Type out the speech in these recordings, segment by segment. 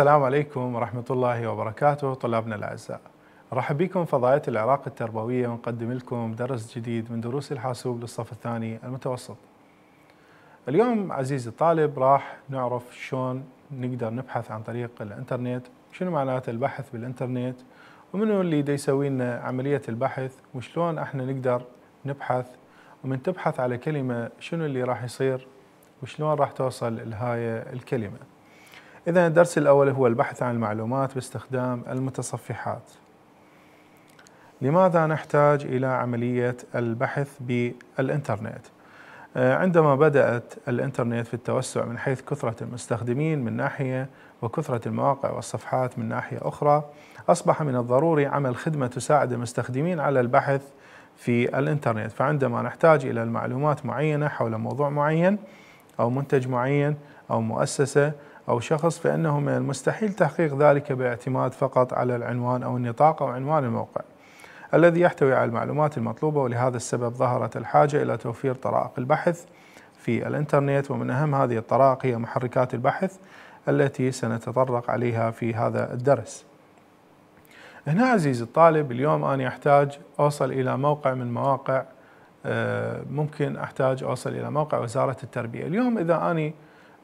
السلام عليكم ورحمة الله وبركاته طلابنا الأعزاء رحب بكم فضاءات العراق التربوية ونقدم لكم درس جديد من دروس الحاسوب للصف الثاني المتوسط اليوم عزيزي الطالب راح نعرف شلون نقدر نبحث عن طريق الانترنت شنو معناته البحث بالانترنت ومنو اللي دي يسوي لنا عملية البحث وشلون احنا نقدر نبحث ومن تبحث على كلمة شنو اللي راح يصير وشلون راح توصل لهاي الكلمة إذا الدرس الأول هو البحث عن المعلومات باستخدام المتصفحات لماذا نحتاج إلى عملية البحث بالإنترنت؟ آه، عندما بدأت الإنترنت في التوسع من حيث كثرة المستخدمين من ناحية وكثرة المواقع والصفحات من ناحية أخرى أصبح من الضروري عمل خدمة تساعد المستخدمين على البحث في الإنترنت فعندما نحتاج إلى المعلومات معينة حول موضوع معين أو منتج معين أو مؤسسة أو شخص فإنه من المستحيل تحقيق ذلك باعتماد فقط على العنوان أو النطاق أو عنوان الموقع الذي يحتوي على المعلومات المطلوبة ولهذا السبب ظهرت الحاجة إلى توفير طرائق البحث في الإنترنت ومن أهم هذه الطرائق هي محركات البحث التي سنتطرق عليها في هذا الدرس هنا عزيزي الطالب اليوم أنا أحتاج أوصل إلى موقع من مواقع آه، ممكن أحتاج أوصل إلى موقع وزارة التربية اليوم إذا أنا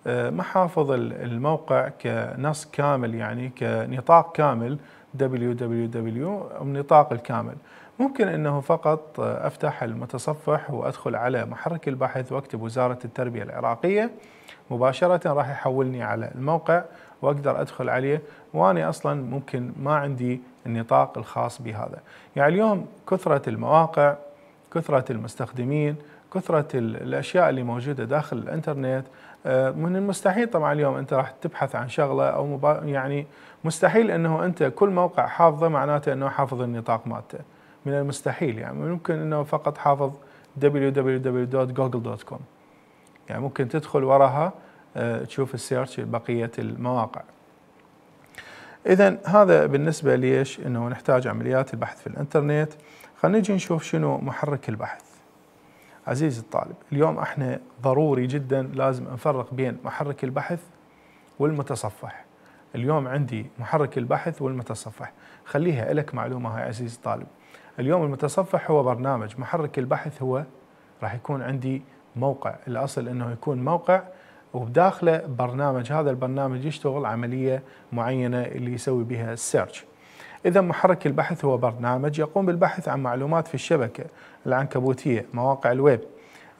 آه، ما حافظ الموقع كنص كامل يعني كنطاق كامل www النطاق الكامل ممكن انه فقط آه، افتح المتصفح وادخل على محرك البحث واكتب وزاره التربيه العراقيه مباشره راح يحولني على الموقع واقدر ادخل عليه واني اصلا ممكن ما عندي النطاق الخاص بهذا. يعني اليوم كثره المواقع، كثره المستخدمين، كثره الاشياء اللي موجوده داخل الانترنت آه، من المستحيل طبعا اليوم انت راح تبحث عن شغله او مبا... يعني مستحيل انه انت كل موقع حافظه معناته انه حافظ النطاق مالته من المستحيل يعني ممكن انه فقط حافظ www.google.com يعني ممكن تدخل وراها آه، تشوف السيرش بقيه المواقع اذا هذا بالنسبه ليش انه نحتاج عمليات البحث في الانترنت خلينا نجي نشوف شنو محرك البحث عزيزي الطالب اليوم احنا ضروري جدا لازم نفرق بين محرك البحث والمتصفح اليوم عندي محرك البحث والمتصفح خليها لك معلومة هاي عزيزي الطالب اليوم المتصفح هو برنامج محرك البحث هو راح يكون عندي موقع الأصل أنه يكون موقع وبداخله برنامج هذا البرنامج يشتغل عملية معينة اللي يسوي بها السيرش إذا محرك البحث هو برنامج يقوم بالبحث عن معلومات في الشبكة العنكبوتية مواقع الويب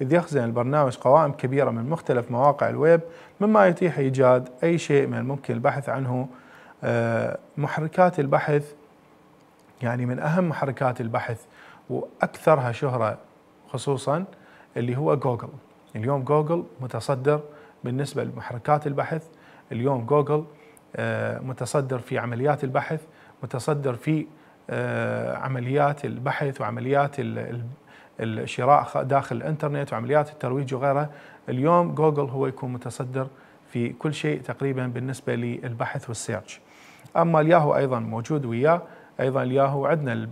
إذ يخزن البرنامج قوائم كبيرة من مختلف مواقع الويب مما يتيح إيجاد أي شيء من الممكن البحث عنه آه، محركات البحث يعني من أهم محركات البحث وأكثرها شهرة خصوصا اللي هو جوجل اليوم جوجل متصدر بالنسبة لمحركات البحث اليوم جوجل آه، متصدر في عمليات البحث متصدر في آه، عمليات البحث وعمليات الشراء داخل الانترنت وعمليات الترويج وغيرها اليوم جوجل هو يكون متصدر في كل شيء تقريبا بالنسبة للبحث والسيرش أما الياهو أيضا موجود وياه أيضا الياهو عندنا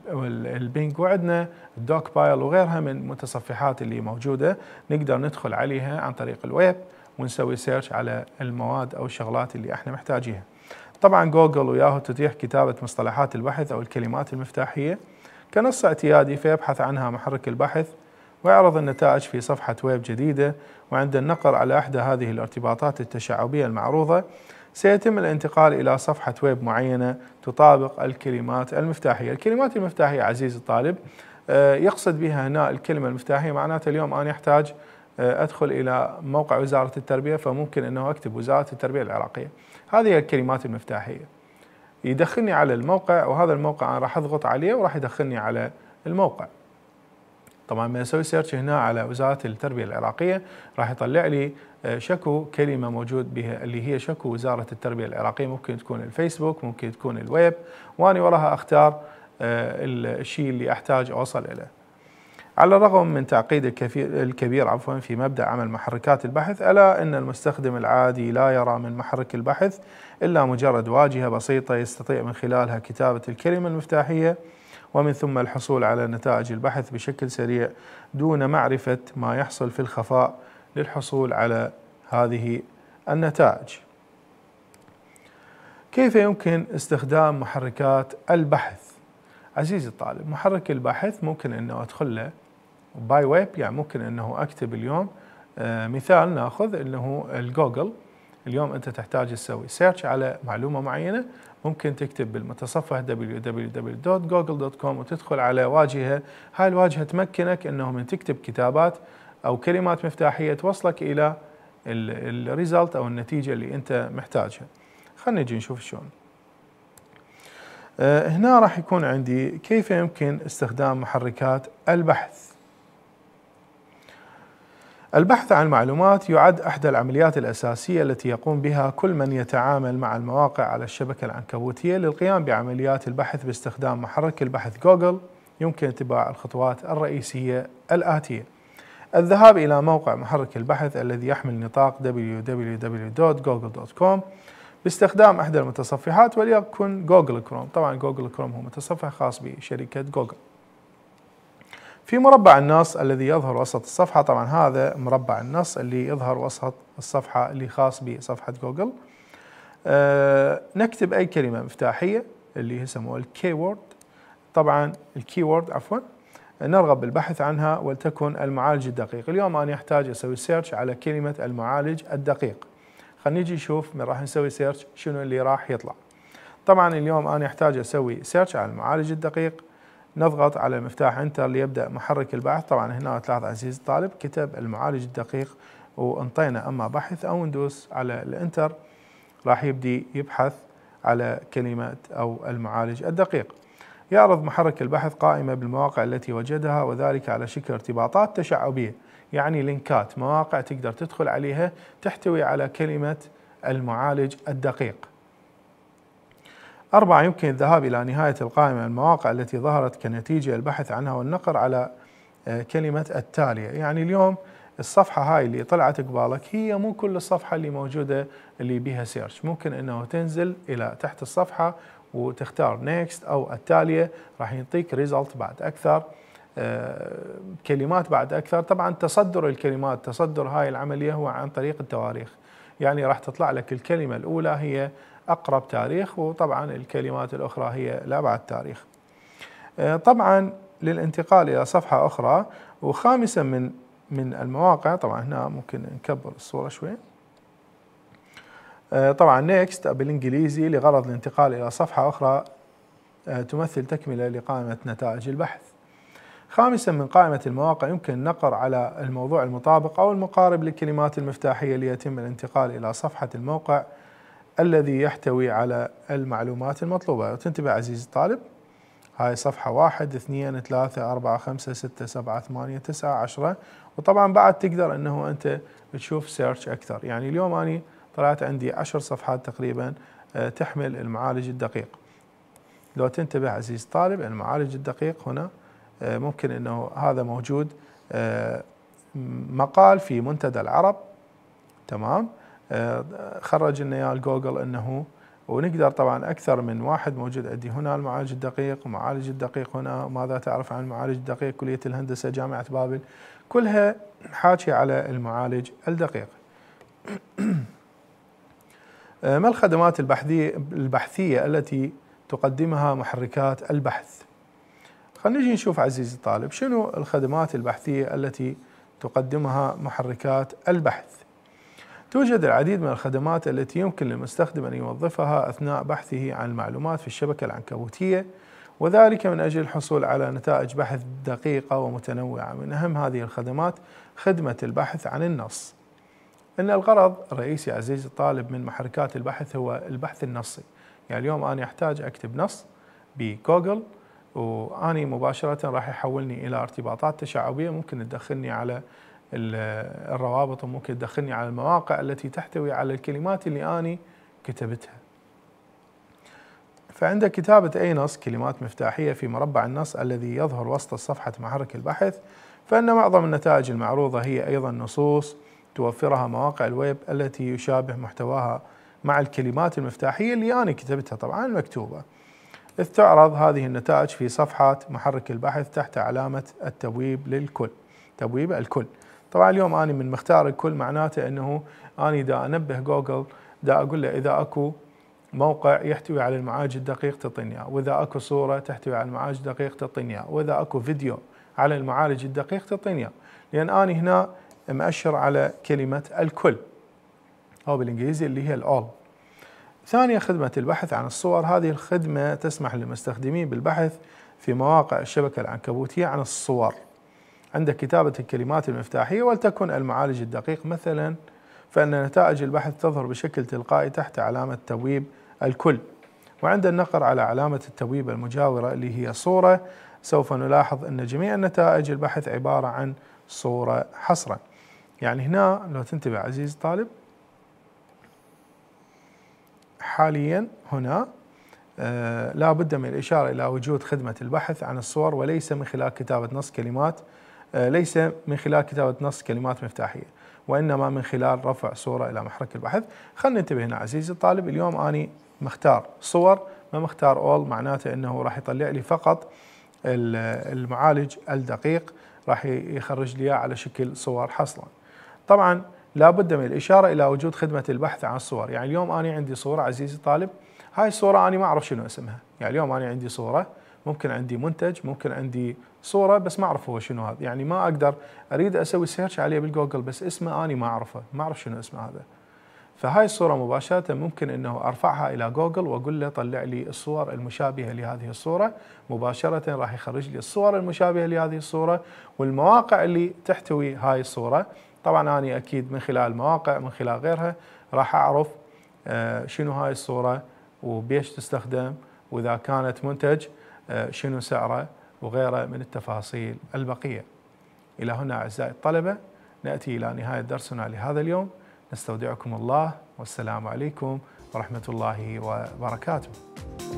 البينج وعندنا الدوك بايل وغيرها من متصفحات اللي موجودة نقدر ندخل عليها عن طريق الويب ونسوي سيرش على المواد أو الشغلات اللي احنا محتاجيها طبعا جوجل وياهو تتيح كتابة مصطلحات البحث أو الكلمات المفتاحية كنص اعتيادي فيبحث عنها محرك البحث ويعرض النتائج في صفحة ويب جديدة وعند النقر على إحدى هذه الارتباطات التشعبية المعروضة سيتم الانتقال إلى صفحة ويب معينة تطابق الكلمات المفتاحية الكلمات المفتاحية عزيزي الطالب آه، يقصد بها هنا الكلمة المفتاحية معناته اليوم أنا أحتاج آه، أدخل إلى موقع وزارة التربية فممكن أنه أكتب وزارة التربية العراقية هذه الكلمات المفتاحية يدخلني على الموقع وهذا الموقع أنا راح أضغط عليه وراح يدخلني على الموقع طبعا ما اسوي سيرش هنا على وزاره التربيه العراقيه راح يطلع لي آه، شكو كلمه موجود بها اللي هي شكو وزاره التربيه العراقيه ممكن تكون الفيسبوك ممكن تكون الويب وانا وراها اختار آه، الشيء اللي احتاج اوصل اليه على الرغم من تعقيد الكبير عفوا في مبدا عمل محركات البحث الا ان المستخدم العادي لا يرى من محرك البحث الا مجرد واجهه بسيطه يستطيع من خلالها كتابه الكلمه المفتاحيه ومن ثم الحصول على نتائج البحث بشكل سريع دون معرفه ما يحصل في الخفاء للحصول على هذه النتائج. كيف يمكن استخدام محركات البحث عزيزي الطالب محرك الباحث ممكن انه ادخل له باي ويب يعني ممكن انه اكتب اليوم آه، مثال ناخذ انه الجوجل اليوم انت تحتاج تسوي سيرش على معلومه معينه ممكن تكتب بالمتصفح www.google.com وتدخل على واجهه هاي الواجهه تمكنك انه من تكتب كتابات او كلمات مفتاحيه توصلك الى الريزلت او النتيجه اللي انت محتاجها خلينا نجي نشوف شلون آه، هنا راح يكون عندي كيف يمكن استخدام محركات البحث البحث عن معلومات يعد احدى العمليات الاساسيه التي يقوم بها كل من يتعامل مع المواقع على الشبكه العنكبوتيه للقيام بعمليات البحث باستخدام محرك البحث جوجل يمكن اتباع الخطوات الرئيسيه الاتيه الذهاب الى موقع محرك البحث الذي يحمل نطاق www.google.com باستخدام إحدى المتصفحات وليكن جوجل كروم طبعا جوجل كروم هو متصفح خاص بشركة جوجل في مربع النص الذي يظهر وسط الصفحة طبعا هذا مربع النص اللي يظهر وسط الصفحة اللي خاص بصفحة جوجل أه نكتب أي كلمة مفتاحية اللي يسموها الكيورد طبعا الكيورد عفوا نرغب بالبحث عنها ولتكن المعالج الدقيق اليوم أنا أحتاج أسوي سيرش على كلمة المعالج الدقيق خلينا نجي نشوف من راح نسوي سيرش شنو اللي راح يطلع طبعا اليوم انا احتاج اسوي سيرش على المعالج الدقيق نضغط على مفتاح انتر ليبدا محرك البحث طبعا هنا تلاحظ عزيزي الطالب كتب المعالج الدقيق وانطينا اما بحث او ندوس على الانتر راح يبدي يبحث على كلمة او المعالج الدقيق يعرض محرك البحث قائمة بالمواقع التي وجدها وذلك على شكل ارتباطات تشعبية يعني لينكات مواقع تقدر تدخل عليها تحتوي على كلمة المعالج الدقيق أربعة يمكن الذهاب إلى نهاية القائمة المواقع التي ظهرت كنتيجة البحث عنها والنقر على آه، كلمة التالية يعني اليوم الصفحة هاي اللي طلعت قبالك هي مو كل الصفحة اللي موجودة اللي بيها سيرش ممكن انه تنزل الى تحت الصفحة وتختار نيكست او التالية راح يعطيك ريزلت بعد اكثر آه، كلمات بعد اكثر طبعا تصدر الكلمات تصدر هاي العمليه هو عن طريق التواريخ يعني راح تطلع لك الكلمه الاولى هي اقرب تاريخ وطبعا الكلمات الاخرى هي لا بعد تاريخ آه، طبعا للانتقال الى صفحه اخرى وخامسا من من المواقع طبعا هنا ممكن نكبر الصوره شوي آه، طبعا نيكست بالانجليزي لغرض الانتقال الى صفحه اخرى تمثل تكمله لقائمه نتائج البحث خامسا من قائمة المواقع يمكن النقر على الموضوع المطابق أو المقارب للكلمات المفتاحية ليتم الانتقال إلى صفحة الموقع الذي يحتوي على المعلومات المطلوبة وتنتبه عزيزي الطالب هاي صفحة واحد اثنين ثلاثة أربعة خمسة ستة سبعة ثمانية تسعة عشرة وطبعا بعد تقدر أنه أنت تشوف سيرش أكثر يعني اليوم أنا طلعت عندي عشر صفحات تقريبا آه، تحمل المعالج الدقيق لو تنتبه عزيزي الطالب المعالج الدقيق هنا آه، ممكن انه هذا موجود آه، مقال في منتدى العرب تمام آه، خرج لنا اياه جوجل انه ونقدر طبعا اكثر من واحد موجود عندي هنا المعالج الدقيق ومعالج الدقيق هنا ماذا تعرف عن المعالج الدقيق كليه الهندسه جامعه بابل كلها حاكي على المعالج الدقيق ما الخدمات البحثية, البحثية التي تقدمها محركات البحث خلينا نجي نشوف عزيزي الطالب شنو الخدمات البحثية التي تقدمها محركات البحث توجد العديد من الخدمات التي يمكن للمستخدم أن يوظفها أثناء بحثه عن المعلومات في الشبكة العنكبوتية وذلك من أجل الحصول على نتائج بحث دقيقة ومتنوعة من أهم هذه الخدمات خدمة البحث عن النص إن الغرض الرئيسي عزيزي الطالب من محركات البحث هو البحث النصي يعني اليوم أنا أحتاج أكتب نص بجوجل واني مباشره راح يحولني الى ارتباطات تشعبيه ممكن تدخلني على الروابط وممكن تدخلني على المواقع التي تحتوي على الكلمات اللي اني كتبتها. فعند كتابة أي نص كلمات مفتاحية في مربع النص الذي يظهر وسط صفحة محرك البحث فإن معظم النتائج المعروضة هي أيضا نصوص توفرها مواقع الويب التي يشابه محتواها مع الكلمات المفتاحية اللي أنا كتبتها طبعا مكتوبة إذ تعرض هذه النتائج في صفحات محرك البحث تحت علامة التبويب للكل تبويب الكل طبعا اليوم أنا من مختار الكل معناته أنه أنا دا أنبه جوجل دا أقول له إذا أكو موقع يحتوي على المعاج الدقيق تعطيني اياه، واذا اكو صوره تحتوي على المعاج الدقيق تعطيني اياه، واذا اكو فيديو على المعالج الدقيق تعطيني اياه، لان انا هنا مأشر على كلمه الكل او بالانجليزي اللي هي الاول ثانيا خدمة البحث عن الصور هذه الخدمة تسمح للمستخدمين بالبحث في مواقع الشبكة العنكبوتية عن الصور عند كتابة الكلمات المفتاحية ولتكن المعالج الدقيق مثلا فإن نتائج البحث تظهر بشكل تلقائي تحت علامة تبويب الكل وعند النقر على علامة التبويب المجاورة اللي هي صورة سوف نلاحظ أن جميع نتائج البحث عبارة عن صورة حصرا يعني هنا لو تنتبه عزيزي الطالب حاليا هنا آه، لا بد من الإشارة إلى وجود خدمة البحث عن الصور وليس من خلال كتابة نص كلمات آه، ليس من خلال كتابة نص كلمات مفتاحية وإنما من خلال رفع صورة إلى محرك البحث خلينا ننتبه هنا عزيزي الطالب اليوم أني مختار صور ما مختار أول معناته أنه راح يطلع لي فقط المعالج الدقيق راح يخرج لي على شكل صور حصلا طبعا لا بد من الإشارة إلى وجود خدمة البحث عن الصور يعني اليوم أنا عندي صورة عزيزي طالب، هاي الصورة أنا ما أعرف شنو اسمها يعني اليوم أنا عندي صورة ممكن عندي منتج ممكن عندي صورة بس ما أعرف هو شنو هذا يعني ما أقدر أريد أسوي سيرش عليه بالجوجل بس اسمه أنا ما أعرفه ما أعرف شنو اسمه هذا فهاي الصورة مباشرة ممكن أنه أرفعها إلى جوجل وأقول له طلع لي الصور المشابهة لهذه الصورة مباشرة راح يخرج لي الصور المشابهة لهذه الصورة والمواقع اللي تحتوي هاي الصورة طبعا أنا أكيد من خلال المواقع من خلال غيرها راح أعرف آه، شنو هاي الصورة وبيش تستخدم وإذا كانت منتج آه، شنو سعره وغيره من التفاصيل البقية إلى هنا أعزائي الطلبة نأتي إلى نهاية درسنا لهذا اليوم نستودعكم الله والسلام عليكم ورحمة الله وبركاته